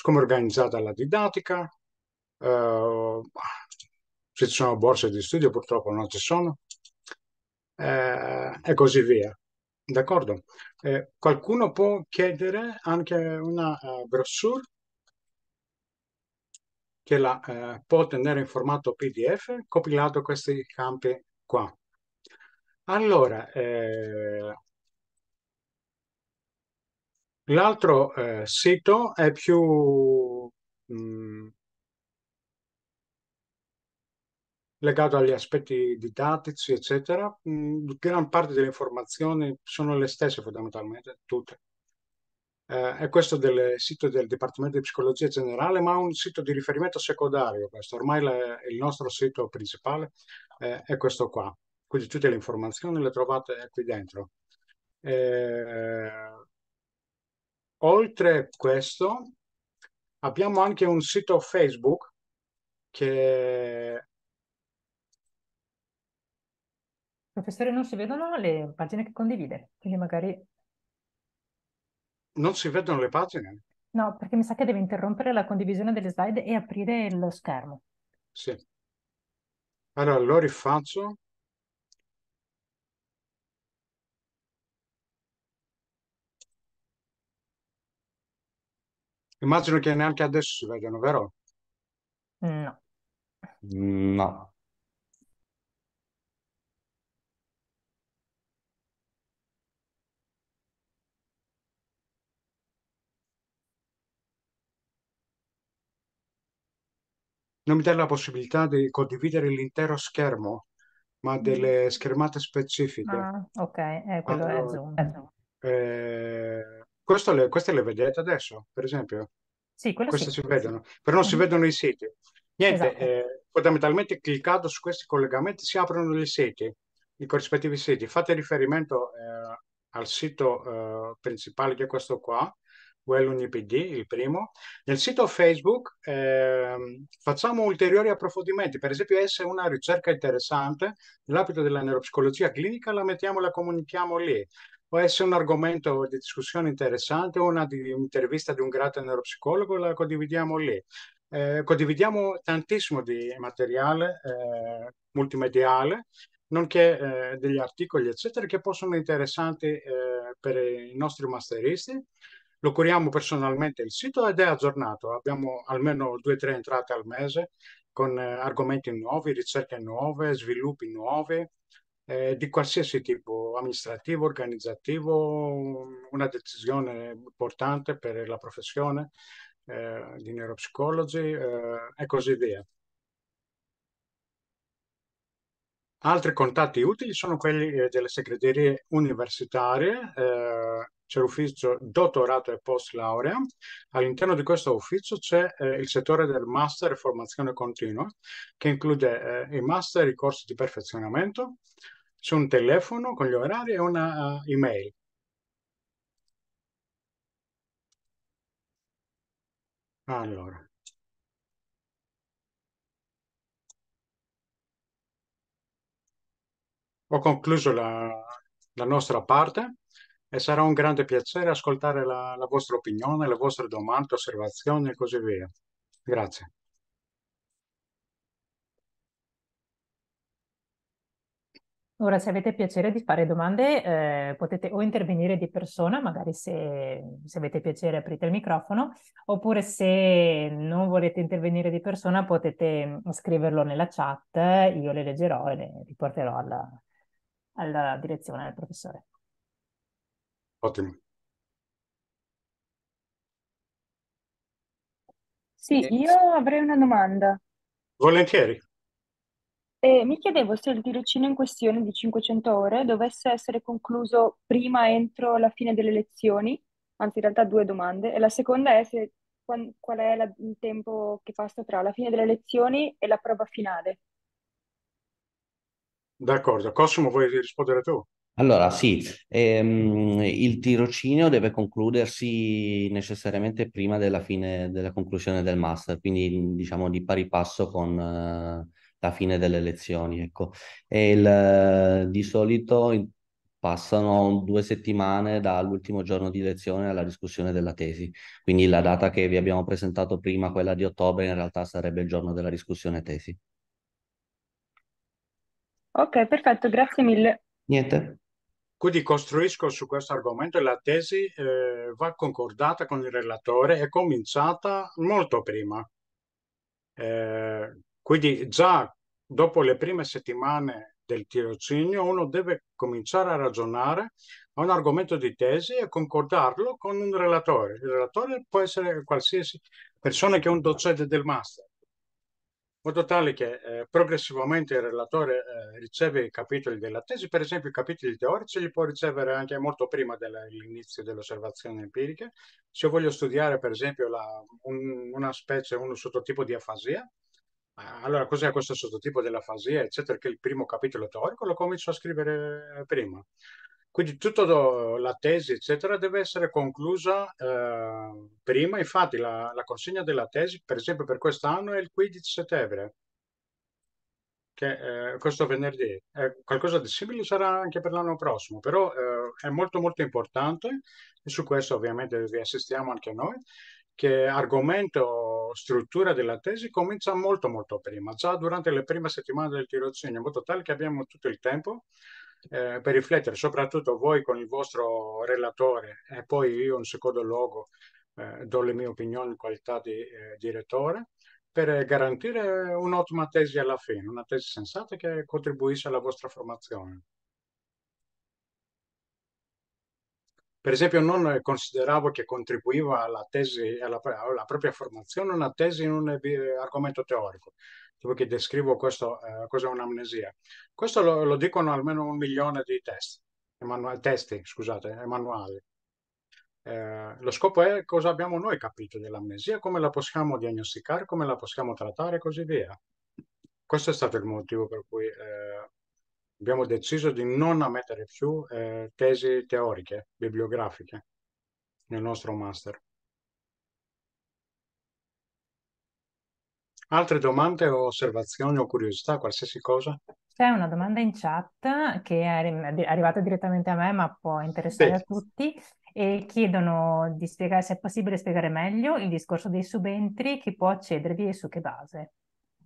come è organizzata la didattica, eh, se ci sono borse di studio purtroppo non ci sono, eh, e così via. D'accordo? Eh, qualcuno può chiedere anche una uh, brochure che la uh, può tenere in formato PDF, copilato questi campi qua. Allora, eh, L'altro eh, sito è più mh, mm, legato agli aspetti didattici, eccetera. Mh, mm, gran parte delle informazioni sono le stesse fondamentalmente, tutte. Eh, è questo del sito del Dipartimento di Psicologia Generale, ma un sito di riferimento secondario. Questo. Ormai la, il nostro sito principale eh, è questo qua. Quindi tutte le informazioni le trovate qui dentro. Eh, Oltre questo, abbiamo anche un sito Facebook che... Professore, non si vedono le pagine che condivide, quindi magari... Non si vedono le pagine? No, perché mi sa che deve interrompere la condivisione delle slide e aprire lo schermo. Sì. Allora, lo rifaccio. Immagino che neanche adesso si vedano, vero? No. Mm, no. Non mi dà la possibilità di condividere l'intero schermo, ma mm. delle schermate specifiche. Ah, ok, eh, quello è Zoom. eh, le, queste le vedete adesso, per esempio? Sì, queste sì, si vedono, però non si mm-hmm. vedono i siti. Niente, esatto. eh, fondamentalmente cliccando su questi collegamenti si aprono i siti, i corrispettivi siti. Fate riferimento eh, al sito eh, principale che è questo qua, WellUnipd, il primo. Nel sito Facebook ehm, facciamo ulteriori approfondimenti, per esempio essa è una ricerca interessante, nell'ambito della neuropsicologia clinica la mettiamo, la comunichiamo lì può essere un argomento di discussione interessante, o un'intervista di un grato neuropsicologo, la condividiamo lì. Eh, condividiamo tantissimo di materiale eh, multimediale, nonché eh, degli articoli, eccetera, che possono essere interessanti eh, per i nostri masteristi. Lo curiamo personalmente il sito ed è aggiornato. Abbiamo almeno due o tre entrate al mese con eh, argomenti nuovi, ricerche nuove, sviluppi nuovi, eh, di qualsiasi tipo, amministrativo, organizzativo, una decisione importante per la professione eh, di neuropsicologi eh, e così via. Altri contatti utili sono quelli eh, delle segreterie universitarie, eh, c'è l'ufficio dottorato e post laurea. All'interno di questo ufficio c'è eh, il settore del master e formazione continua, che include i master, e i corsi di perfezionamento, su un telefono con gli orari e una uh, email. Allora, ho concluso la, la, nostra parte e sarà un grande piacere ascoltare la, la vostra opinione, le vostre domande, osservazioni e così via. Grazie. Ora, se avete piacere di fare domande, eh, potete o intervenire di persona, magari se, se, avete piacere aprite il microfono, oppure se non volete intervenire di persona potete mm, scriverlo nella chat, io le leggerò e le riporterò alla, alla direzione del professore. Ottimo. Sì, eh, io avrei una domanda. Volentieri. E mi chiedevo se il tirocinio in questione di 500 ore dovesse essere concluso prima entro la fine delle lezioni, anzi in realtà due domande, e la seconda è se, qual, qual è la, il tempo che passa tra la fine delle lezioni e la prova finale. D'accordo, Cosimo vuoi rispondere tu? Allora, sì, ehm, il tirocinio deve concludersi necessariamente prima della fine della conclusione del master, quindi diciamo di pari passo con... Eh, la fine delle lezioni, ecco. E il, di solito passano due settimane dall'ultimo giorno di lezione alla discussione della tesi, quindi la data che vi abbiamo presentato prima, quella di ottobre, in realtà sarebbe il giorno della discussione tesi. Ok, perfetto, grazie mille. Niente. Quindi costruisco su questo argomento la tesi eh, va concordata con il relatore, è cominciata molto prima. Eh, quindi già dopo le prime settimane del tirocinio uno deve cominciare a ragionare a un argomento di tesi e concordarlo con un relatore. Il relatore può essere qualsiasi persona che è un docente del master, in modo tale che eh, progressivamente il relatore eh, riceve i capitoli della tesi, per esempio i capitoli teorici li può ricevere anche molto prima dell'inizio dell delle osservazioni empiriche. Se io voglio studiare per esempio la, un, una specie, un sottotipo di afasia, Ah, allora, cos'è questo sottotipo della dell'afasia, eccetera, che il primo capitolo teorico lo comincio a scrivere eh, prima. Quindi tutta la tesi, eccetera, deve essere conclusa eh, prima. Infatti la, la, consegna della tesi, per esempio per quest'anno, è il 15 settembre, che eh, questo venerdì. Eh, qualcosa di simile sarà anche per l'anno prossimo, però eh, è molto molto importante e su questo ovviamente vi assistiamo anche noi, che argomento struttura della tesi comincia molto molto prima, già durante le prime settimane del tirocinio, in modo tale che abbiamo tutto il tempo eh, per riflettere, soprattutto voi con il vostro relatore e poi io in secondo luogo eh, do le mie opinioni in qualità di eh, direttore, per garantire un'ottima tesi alla fine, una tesi sensata che contribuisce alla vostra formazione. per esempio non consideravo che contribuiva alla tesi, alla, alla propria formazione, una tesi in un eh, argomento teorico, tipo che descrivo questo, eh, cos'è un'amnesia. Questo lo, lo, dicono almeno un milione di testi, manuali, testi, scusate, manuali. Eh, lo scopo è cosa abbiamo noi capito dell'amnesia, come la possiamo diagnosticare, come la possiamo trattare e così via. Questo è stato il motivo per cui eh, abbiamo deciso di non ammettere più eh, tesi teoriche, bibliografiche nel nostro master. Altre domande o osservazioni o curiosità, qualsiasi cosa? C'è una domanda in chat che è arrivata direttamente a me, ma può interessare sì. a tutti. E chiedono di spiegare se è possibile spiegare meglio il discorso dei subentri, chi può accedervi e su che base.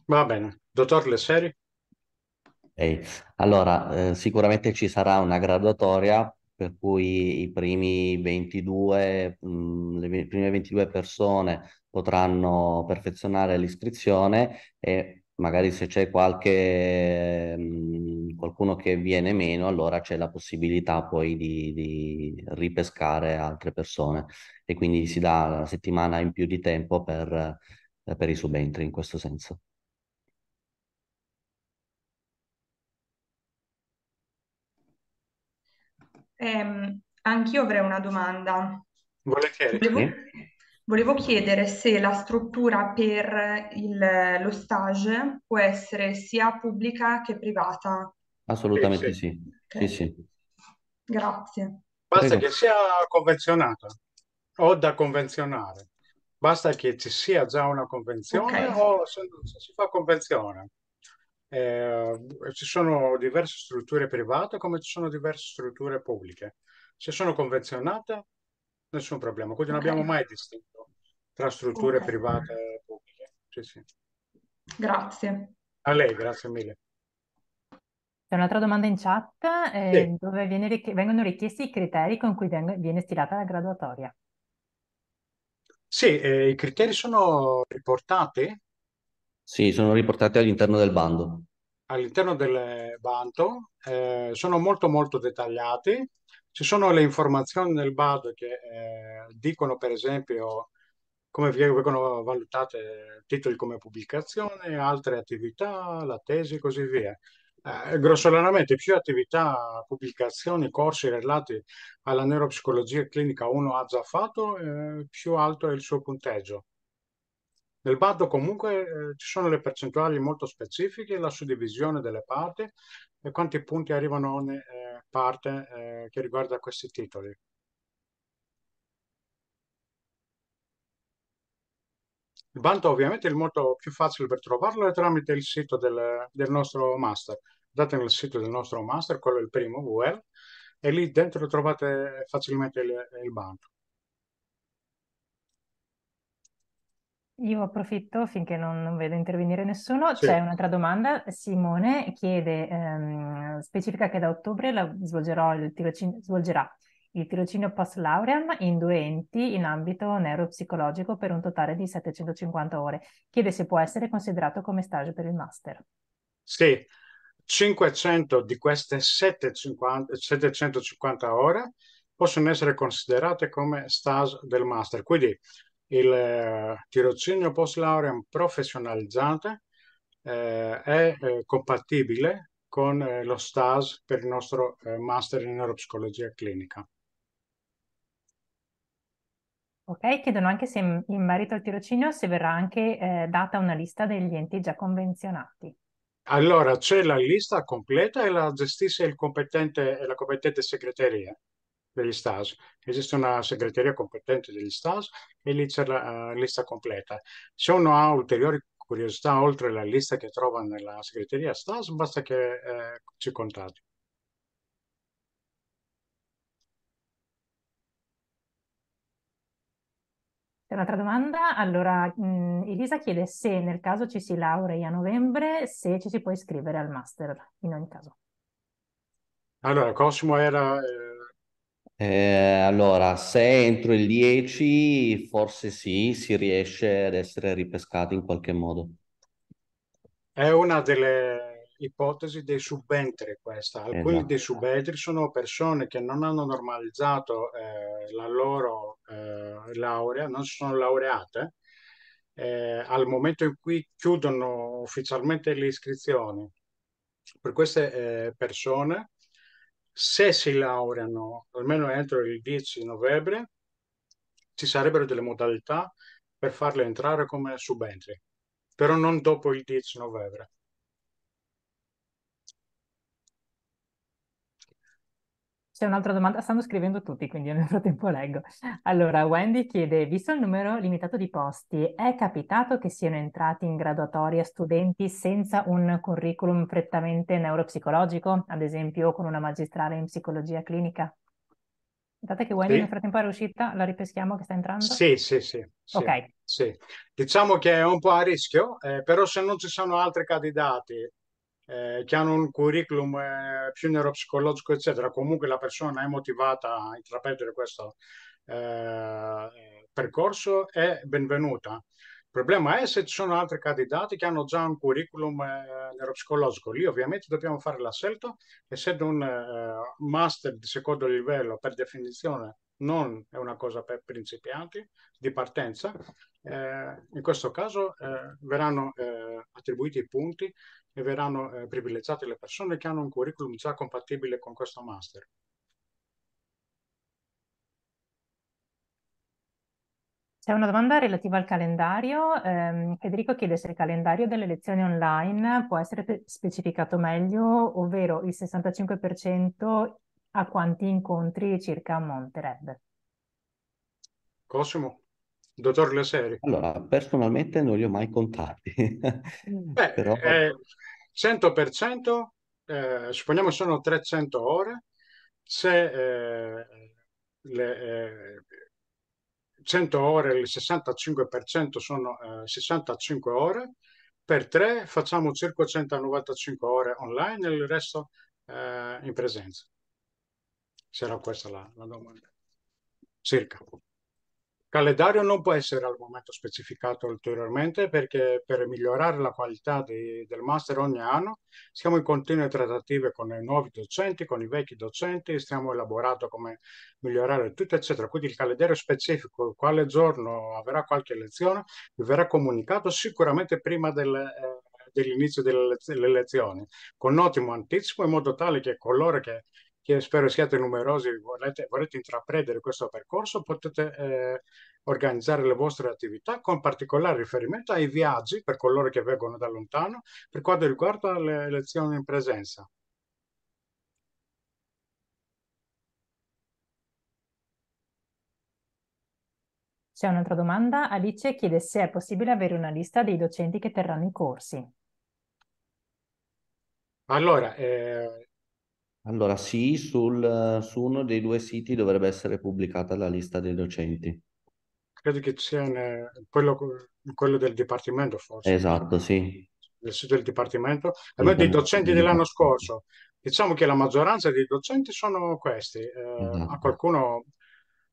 Va bene. Dottor Lesseri? Ok. Allora, eh, sicuramente ci sarà una graduatoria per cui i primi 22, mh, mm, le prime 22 persone potranno perfezionare l'iscrizione e magari se c'è qualche, mh, mm, qualcuno che viene meno, allora c'è la possibilità poi di, di ripescare altre persone e quindi si dà una settimana in più di tempo per, per i subentri in questo senso. ehm, anch'io avrei una domanda. Volevo, volevo chiedere se la struttura per il, lo stage può essere sia pubblica che privata. Assolutamente sì. Sì, okay. sì, sì. Grazie. Basta Prego. che sia convenzionata o da convenzionare. Basta che ci sia già una convenzione okay. o se non si fa convenzione. Eh, ci sono diverse strutture private come ci sono diverse strutture pubbliche. Se sono convenzionate, nessun problema. Quindi okay. non abbiamo mai distinto tra strutture okay. private e pubbliche. Sì, sì. Grazie. A lei, grazie mille. C'è un'altra domanda in chat eh, sì. dove viene, vengono richiesti i criteri con cui vengono, viene stilata la graduatoria. Sì, eh, i criteri sono riportati sì, sono riportati all'interno del bando. All'interno del bando eh, sono molto molto dettagliati. Ci sono le informazioni nel bando che eh, dicono per esempio come vengono valutate titoli come pubblicazione, altre attività, la tesi e così via. Eh, grossolanamente più attività, pubblicazioni, corsi relati alla neuropsicologia clinica uno ha già fatto, eh, più alto è il suo punteggio. Nel bando comunque eh, ci sono le percentuali molto specifiche, la suddivisione delle parti e quanti punti arrivano ogni eh, parte eh, che riguarda questi titoli. Il bando ovviamente è molto più facile per trovarlo è tramite il sito del, del nostro master. Andate nel sito del nostro master, quello è il primo, VL, e lì dentro trovate facilmente il, il bando. Io approfitto finché non, non vedo intervenire nessuno. Sì. C'è un'altra domanda. Simone chiede, ehm, specifica che da ottobre la, svolgerò il tirocinio, svolgerà il tirocinio post lauream in due enti in ambito neuropsicologico per un totale di 750 ore. Chiede se può essere considerato come stage per il master. Sì, 500 di queste 750, 750 ore possono essere considerate come stage del master. Quindi il eh, tirocinio post laurea professionalizzante eh, è eh, compatibile con eh, lo STAS per il nostro Master in Neuropsicologia Clinica. Ok, chiedono anche se in merito al tirocinio se verrà anche data una lista degli enti già convenzionati. Allora, c'è la lista completa e la gestisce competente, la competente segreteria degli STAS. Esiste una segreteria competente degli STAS e lì c'è la uh, lista completa. Se uno ha ulteriori curiosità oltre la lista che trova nella segreteria STAS, basta che eh, ci contatti. C'è un'altra domanda, allora mh, Elisa chiede se nel caso ci si laurei a novembre, se ci si può iscrivere al master in ogni caso. Allora, Cosmo era eh eh, allora, se entro il 10, forse sì, si riesce ad essere ripescati in qualche modo. È una delle ipotesi dei subentri questa. Alcuni esatto. dei subentri sono persone che non hanno normalizzato eh, la loro eh, laurea, non si sono laureate. Eh, al momento in cui chiudono ufficialmente le iscrizioni, per queste eh, persone se si laureano almeno entro il 10 novembre, ci sarebbero delle modalità per farle entrare come subentri, però non dopo il 10 novembre. C'è un'altra domanda, stanno scrivendo tutti, quindi nel frattempo leggo. Allora, Wendy chiede, visto il numero limitato di posti, è capitato che siano entrati in graduatoria studenti senza un curriculum prettamente neuropsicologico, ad esempio con una magistrale in psicologia clinica? Guardate che Wendy sì. nel frattempo era uscita, la ripeschiamo che sta entrando? Sì, sì, sì. sì ok. Sì. Diciamo che è un po' a rischio, eh, però se non ci sono altri candidati eh, che hanno un curriculum eh, più neuropsicologico, eccetera, comunque la persona è motivata a intraprendere questo eh, percorso, è benvenuta. Il problema è se ci sono altri candidati che hanno già un curriculum eh, neuropsicologico. Lì ovviamente dobbiamo fare la scelta, essendo un eh, master di secondo livello per definizione non è una cosa per principianti di partenza. Eh, in questo caso eh, verranno eh, attribuiti i punti e verranno eh, privilegiate le persone che hanno un curriculum già compatibile con questo master. C'è una domanda relativa al calendario. Eh, Federico chiede se il calendario delle lezioni online può essere specificato meglio, ovvero il 65% a quanti incontri circa monterebbe? Cosimo, dottor Leseri. Allora, personalmente non li ho mai contati. Mm. Beh, Però... eh, 100%, eh, supponiamo sono 300 ore, se eh, le, 100 eh, ore, il 65% sono 65 eh, ore, per tre facciamo circa 195 ore online e il resto eh, in presenza se era questa la, la domanda. Circa. Il calendario non può essere al momento specificato ulteriormente perché per migliorare la qualità di, del master ogni anno siamo in continue trattative con i nuovi docenti, con i vecchi docenti, stiamo elaborando come migliorare tutto eccetera. Quindi il calendario specifico, quale giorno avrà qualche lezione, vi verrà comunicato sicuramente prima del, eh, dell'inizio delle, lezioni, con ottimo anticipo in modo tale che coloro che che spero siate numerosi e volete, volete, intraprendere questo percorso, potete eh, organizzare le vostre attività con particolare riferimento ai viaggi per coloro che vengono da lontano per quanto riguarda le lezioni in presenza. C'è un'altra domanda. Alice chiede se è possibile avere una lista dei docenti che terranno i corsi. Allora, eh, allora, sì, sul- su uno dei due siti dovrebbe essere pubblicata la lista dei docenti. Credo che sia in, quello, in quello del dipartimento, forse. Esatto, sì. Nel sito del dipartimento. Almeno dei docenti dell'anno scorso. Diciamo che la maggioranza dei docenti sono questi. Eh, a esatto. qualcuno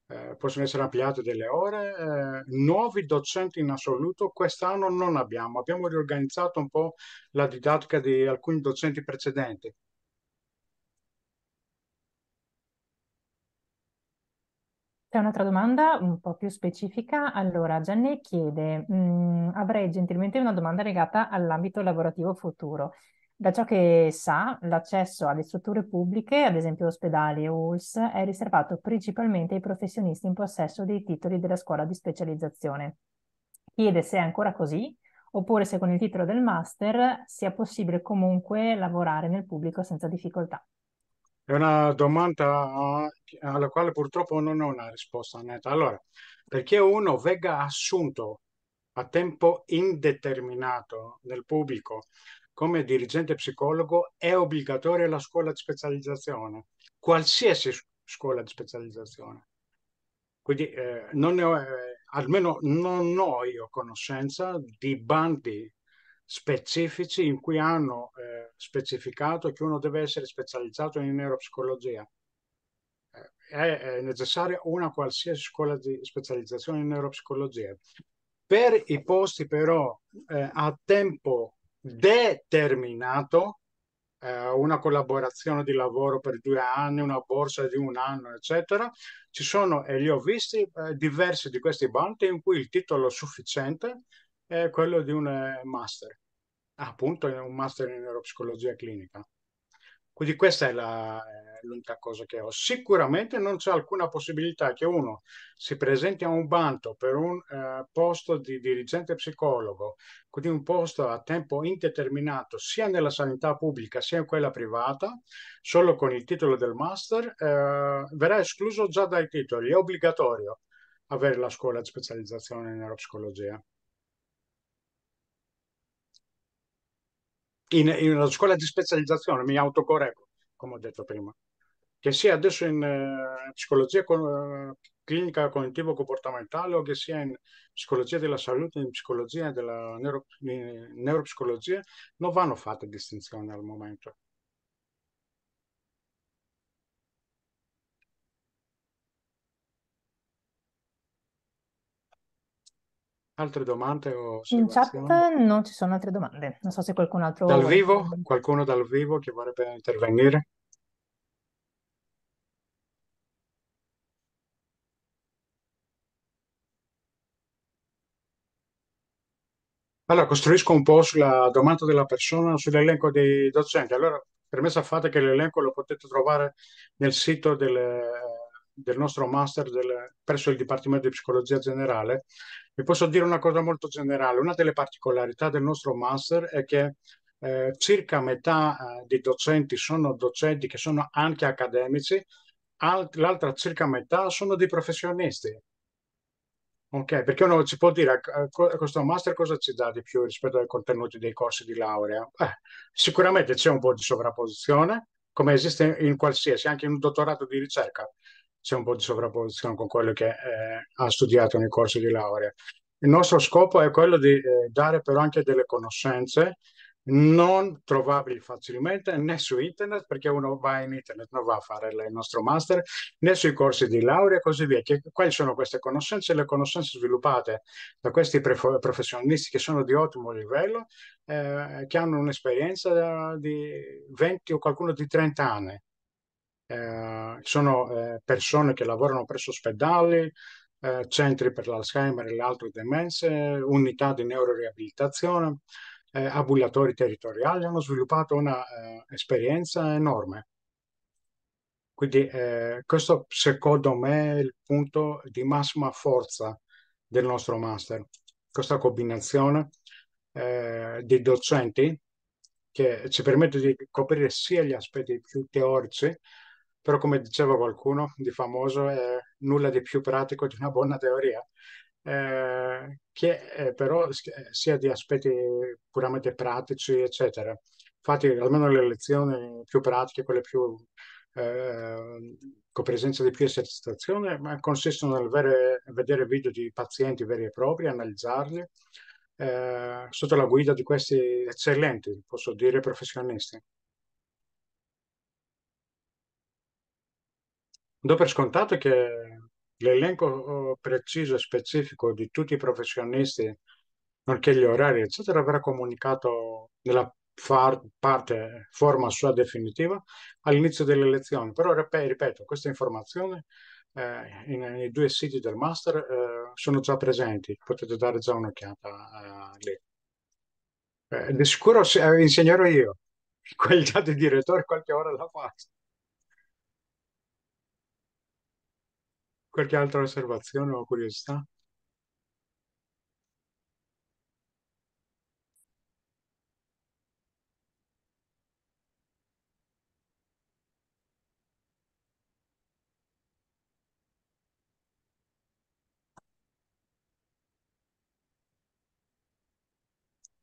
eh, possono essere ampliate delle ore. eh, nuovi docenti in assoluto quest'anno non abbiamo. Abbiamo riorganizzato un po' la didattica di alcuni docenti precedenti. C'è un'altra domanda un po' più specifica. Allora, Gianni chiede, mh, mm, avrei gentilmente una domanda legata all'ambito lavorativo futuro. Da ciò che sa, l'accesso alle strutture pubbliche, ad esempio ospedali e ULS, è riservato principalmente ai professionisti in possesso dei titoli della scuola di specializzazione. Chiede se è ancora così, oppure se con il titolo del master sia possibile comunque lavorare nel pubblico senza difficoltà. È una domanda alla quale purtroppo non ho una risposta netta. Allora, perché uno venga assunto a tempo indeterminato nel pubblico come dirigente psicologo è obbligatoria la scuola di specializzazione, qualsiasi scuola di specializzazione. Quindi eh, non ho, eh, almeno non ho io conoscenza di bandi specifici in cui hanno eh, specificato che uno deve essere specializzato in neuropsicologia. Eh, è necessaria una qualsiasi scuola di specializzazione in neuropsicologia. Per i posti però eh, a tempo determinato, eh, una collaborazione di lavoro per due anni, una borsa di un anno, eccetera. Ci sono, e li ho visti, eh, diversi di questi bandi in cui il titolo sufficiente è quello di un eh, master, ah, appunto un master in neuropsicologia clinica. Quindi questa è la, eh, l'unica cosa che ho. Sicuramente non c'è alcuna possibilità che uno si presenti a un bando per un eh, posto di dirigente psicologo, quindi un posto a tempo indeterminato sia nella sanità pubblica sia in quella privata, solo con il titolo del master, eh, verrà escluso già dai titoli, è obbligatorio avere la scuola di specializzazione in neuropsicologia. in, in una scuola di specializzazione, mi autocorrego, come ho detto prima, che sia adesso in eh, psicologia con, eh, clinica cognitivo-comportamentale o che sia in psicologia della salute, in psicologia della neuro, in neuropsicologia, non vanno fatte distinzioni al momento. Altre domande o In chat non ci sono altre domande. Non so se qualcun altro... Dal vivo? Qualcuno dal vivo che vorrebbe intervenire? Allora, costruisco un po' sulla domanda della persona, sull'elenco dei docenti. Allora, premessa fatta che l'elenco lo potete trovare nel sito del eh, del nostro master del, presso il Dipartimento di Psicologia Generale, vi posso dire una cosa molto generale. Una delle particolarità del nostro master è che eh, circa metà eh, dei docenti sono docenti che sono anche accademici, alt- l'altra circa metà sono dei professionisti. Ok, perché uno ci può dire eh, questo master cosa ci dà di più rispetto ai contenuti dei corsi di laurea? sicuramente c'è un po' di sovrapposizione, come esiste in qualsiasi, anche in un dottorato di ricerca c'è un po' di sovrapposizione con quello che eh, ha studiato nel corso di laurea. Il nostro scopo è quello di eh, dare però anche delle conoscenze non trovabili facilmente né su internet, perché uno va in internet, non va a fare il nostro master, né sui corsi di laurea e così via. Che, quali sono queste conoscenze? Le conoscenze sviluppate da questi pref- professionisti che sono di ottimo livello, eh, che hanno un'esperienza eh, di 20 o qualcuno di 30 anni eh, sono eh, persone che lavorano presso ospedali, eh, centri per l'Alzheimer e le altre demenze, unità di neuroriabilitazione, eh, ambulatori territoriali, hanno sviluppato un'esperienza eh, enorme. Quindi eh, questo secondo me è il punto di massima forza del nostro master, questa combinazione eh, di docenti che ci permette di coprire sia gli aspetti più teorici però come diceva qualcuno di famoso è nulla di più pratico di una buona teoria, eh, che è, eh, però eh, sia di aspetti puramente pratici, eccetera. Infatti, almeno le lezioni più pratiche, quelle più eh, con presenza di più esercitazione, ma consistono nel vere, vedere video di pazienti veri e propri, analizzarli, eh, sotto la guida di questi eccellenti, posso dire, professionisti. do per scontato che l'elenco oh, preciso e specifico di tutti i professionisti, nonché gli orari, eccetera, verrà comunicato nella far, parte, forma sua definitiva all'inizio delle lezioni. Però, ripeto, queste informazioni eh, nei due siti del master eh, sono già presenti, potete dare già un'occhiata eh, lì. Eh, di sicuro eh, insegnerò io, quel già di direttore qualche ora la faccio. Qualche altra osservazione o curiosità?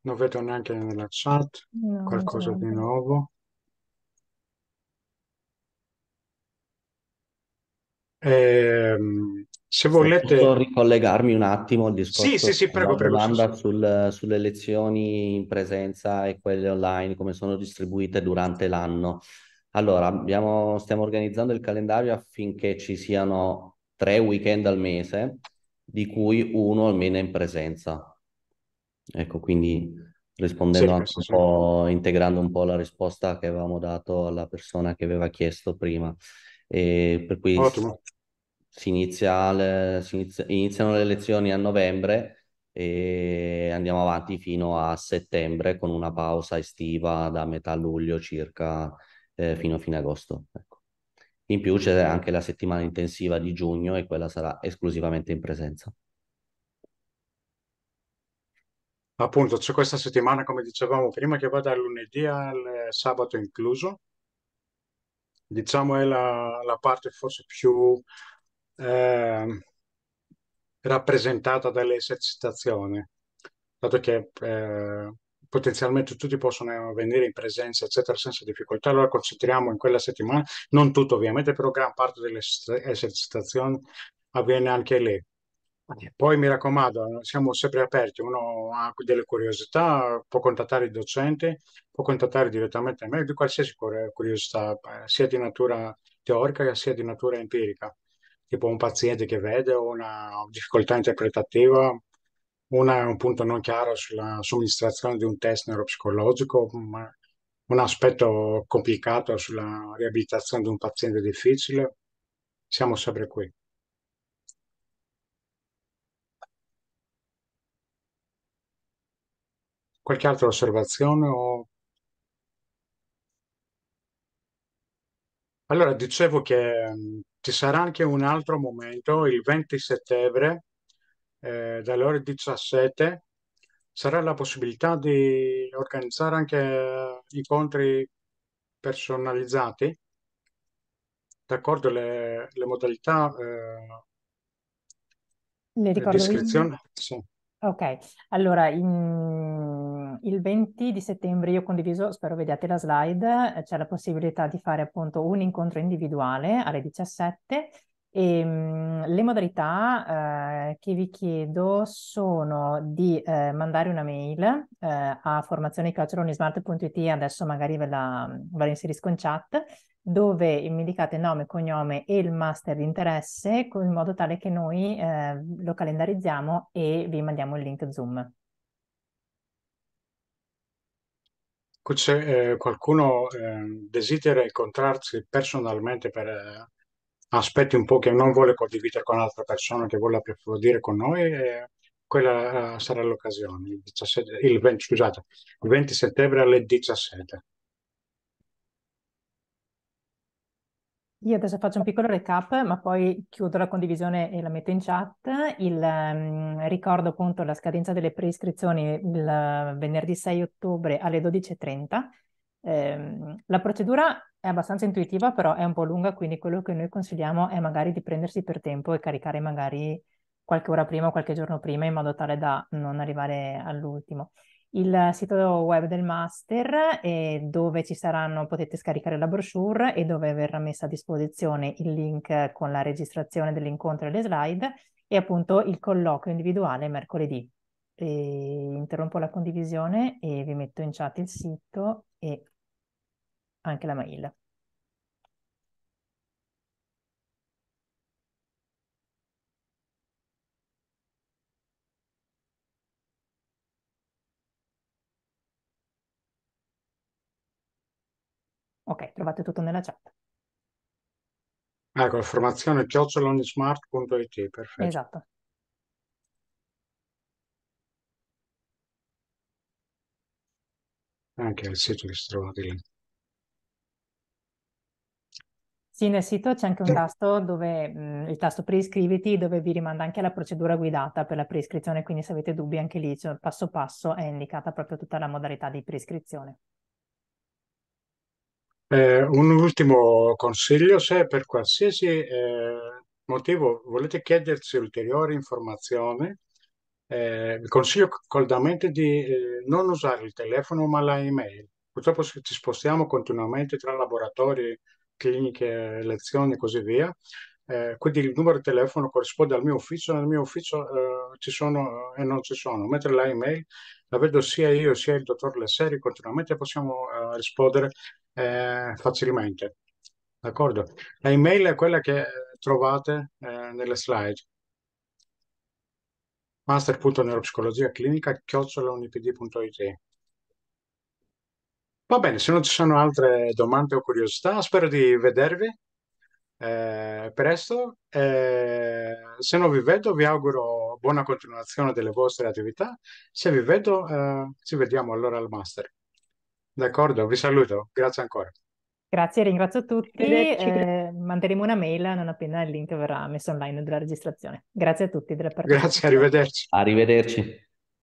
Non vedo neanche nella chat no, qualcosa di nuovo. Eh, se volete... Posso ricollegarmi un attimo al discorso sì, sì, sì, prego, prego, domanda sul, sulle lezioni in presenza e quelle online, come sono distribuite durante l'anno. Allora, abbiamo, stiamo organizzando il calendario affinché ci siano tre weekend al mese, di cui uno almeno in presenza. Ecco, quindi rispondendo anche un po', integrando un po' la risposta che avevamo dato alla persona che aveva chiesto prima. E per cui si, inizia le, si inizia, iniziano le lezioni a novembre e andiamo avanti fino a settembre con una pausa estiva da metà luglio circa eh, fino a fine agosto. Ecco. In più c'è anche la settimana intensiva di giugno e quella sarà esclusivamente in presenza. Appunto, c'è questa settimana, come dicevamo prima, che va dal lunedì al sabato incluso, diciamo è la, la parte forse più eh, rappresentata dall'esercitazione, dato che eh, potenzialmente tutti possono venire in presenza, eccetera, senza difficoltà. Allora concentriamo in quella settimana, non tutto ovviamente, però gran parte delle esercitazioni avviene anche lì. Poi mi raccomando, siamo sempre aperti, uno ha delle curiosità, può contattare il docente, può contattare direttamente me di qualsiasi curiosità, eh, sia di natura teorica sia di natura empirica, tipo un paziente che vede una difficoltà interpretativa, una, un punto non chiaro sulla somministrazione di un test neuropsicologico, un aspetto complicato sulla riabilitazione di un paziente difficile. Siamo sempre qui. Qualche altra osservazione? o- Allora, dicevo che mh, ci sarà anche un altro momento, il 20 settembre, eh, dalle ore 17, sarà la possibilità di organizzare anche eh, incontri personalizzati, d'accordo? Le, le modalità, eh, Ne di eh, ricordo. iscrizione? Sì. Ok, allora in- il 20 di settembre io ho condiviso, spero vediate la slide, eh, c'è la possibilità di fare appunto un incontro individuale alle 17 e mh, le modalità eh, che vi chiedo sono di eh, mandare una mail eh, a formazionicacciolonismart.it, adesso magari ve la, ve la, inserisco in chat, dove mi indicate nome, cognome e il master di interesse in modo tale che noi eh, lo calendarizziamo e vi mandiamo il link Zoom. Se eh, qualcuno ehm, desidera incontrarsi personalmente per eh, aspetti un po' che non vuole condividere con altre persone, che vuole approfondire con noi, quella eh, sarà l'occasione, il, il scusate, il 20 settembre alle 17. Io adesso faccio un piccolo recap, ma poi chiudo la condivisione e la metto in chat. Il, um, ricordo appunto la scadenza delle preiscrizioni il venerdì 6 ottobre alle 12.30. Eh, la procedura è abbastanza intuitiva, però è un po' lunga, quindi quello che noi consigliamo è magari di prendersi per tempo e caricare magari qualche ora prima o qualche giorno prima in modo tale da non arrivare all'ultimo il sito web del master eh, dove ci saranno, potete scaricare la brochure e dove verrà messa a disposizione il link con la registrazione dell'incontro e le slide e appunto il colloquio individuale mercoledì. E interrompo la condivisione e vi metto in chat il sito e anche la mail. Ok, trovate tutto nella chat. Ecco, formazione chiocciolonismart.it, perfetto. Esatto. Anche il sito che si trova di lì. Sì, nel sito c'è anche un tasto dove mh, mm, il tasto preiscriviti dove vi rimanda anche alla procedura guidata per la preiscrizione, quindi se avete dubbi anche lì, cioè, passo passo è indicata proprio tutta la modalità di preiscrizione. Eh, un ultimo consiglio, se per qualsiasi eh, motivo volete chiedersi ulteriori informazioni, eh, vi consiglio caldamente di eh, non usare il telefono ma la email. Purtroppo ci spostiamo continuamente tra laboratori, cliniche, lezioni e così via. Eh, quindi il numero di telefono corrisponde al mio ufficio, nel mio ufficio ci sono e non ci sono, mentre la email la vedo sia io sia il dottor Lesseri, continuamente possiamo rispondere eh, facilmente. D'accordo? La email è quella che trovate eh, nelle slide. master.neuropsicologia Va bene, se non ci sono altre domande o curiosità, spero di vedervi eh, presto. Eh, se non vi vedo, vi auguro buona continuazione delle vostre attività. Se vi vedo, eh, ci vediamo allora al master. D'accordo, vi saluto, grazie ancora. Grazie, ringrazio tutti. Eh, manteremo una mail non appena il link verrà messo online della registrazione. Grazie a tutti della partecipazione. Grazie, arrivederci. Arrivederci.